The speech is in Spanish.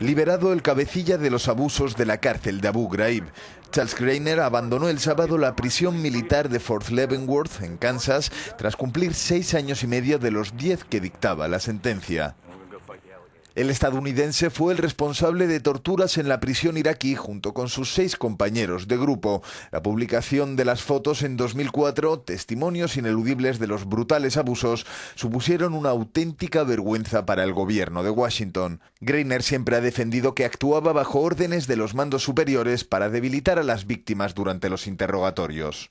liberado el cabecilla de los abusos de la cárcel de Abu Ghraib. Charles Greiner abandonó el sábado la prisión militar de Fort Leavenworth, en Kansas, tras cumplir seis años y medio de los diez que dictaba la sentencia. El estadounidense fue el responsable de torturas en la prisión iraquí junto con sus seis compañeros de grupo. La publicación de las fotos en 2004, testimonios ineludibles de los brutales abusos, supusieron una auténtica vergüenza para el gobierno de Washington. Greiner siempre ha defendido que actuaba bajo órdenes de los mandos superiores para debilitar a las víctimas durante los interrogatorios.